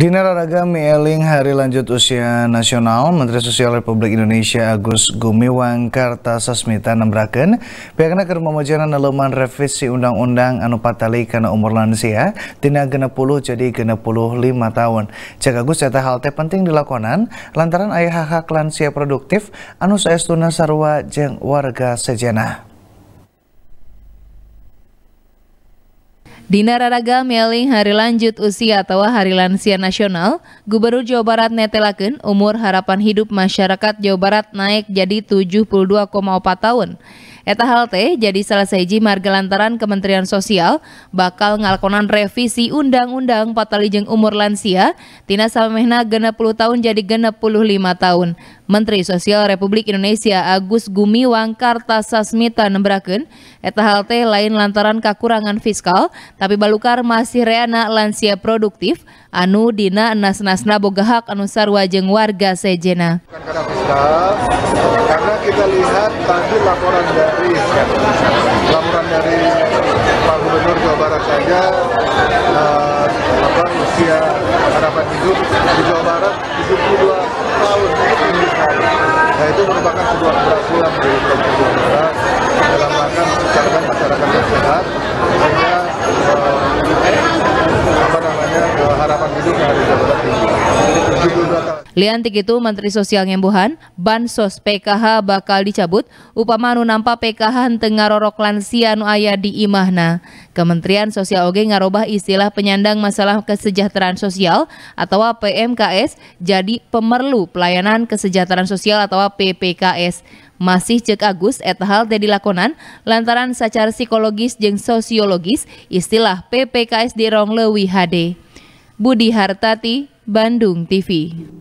Dinar Olahraga Mieling Hari Lanjut Usia Nasional, Menteri Sosial Republik Indonesia Agus Gumiwang Kartasasmita nembraken, pihakna keur mamajanan revisi Undang-Undang anu karena umur lansia tina 60 jadi lima tahun. Cek Agus eta hal teh penting dilakonan lantaran ayah hak lansia produktif Anus Estuna sarua jeng warga sejenah. Dina Raraga Meling Hari Lanjut Usia atau Hari Lansia Nasional, Gubernur Jawa Barat netelaken umur harapan hidup masyarakat Jawa Barat naik jadi 72,4 tahun. Eta hal jadi salah seji marga lantaran Kementerian Sosial bakal ngalakonan revisi Undang-Undang Patalijeng Umur Lansia Tina Samehna genap puluh tahun jadi genap puluh lima tahun. Menteri Sosial Republik Indonesia Agus Gumiwang Kartasasmita nemberaken Eta hal lain lantaran kekurangan fiskal tapi balukar masih reana lansia produktif anu dina nas-nasna boga hak anu sarwa warga sejena. Karena fiskal kita lihat tadi laporan dari laporan dari Pak Gubernur Jawa Barat saja uh, apa, usia harapan hidup di Jawa Barat 72 tahun nah, itu merupakan sebuah keberhasilan dari Pemerintah dalam Liantik itu Menteri Sosial Ngembuhan, Bansos PKH bakal dicabut, upama anu nampak PKH tengarorok ngarorok lansia anu aya di imahna. Kementerian Sosial oge ngarobah istilah penyandang masalah kesejahteraan sosial atau PMKS jadi pemerlu pelayanan kesejahteraan sosial atau PPKS. Masih cek Agus et hal teh dilakonan lantaran secara psikologis jeng sosiologis istilah PPKS di Ronglewi HD. Budi Hartati, Bandung TV.